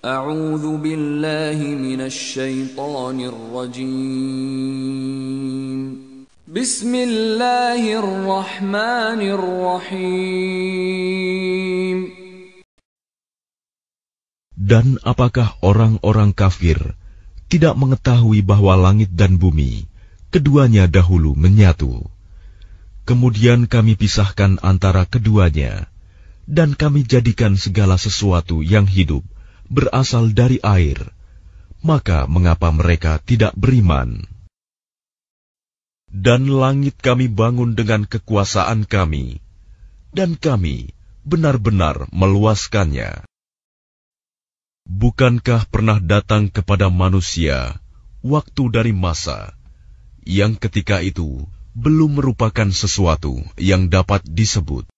أعوذ بالله من الشيطان الرجيم بسم الله الرحمن الرحيم Dan apakah orang-orang kafir tidak mengetahui bahwa langit dan bumi keduanya dahulu menyatu kemudian kami pisahkan antara keduanya dan kami jadikan segala sesuatu yang hidup berasal dari air, maka mengapa mereka tidak beriman? Dan langit kami bangun dengan kekuasaan kami, dan kami benar-benar meluaskannya. Bukankah pernah datang kepada manusia waktu dari masa yang ketika itu belum merupakan sesuatu yang dapat disebut?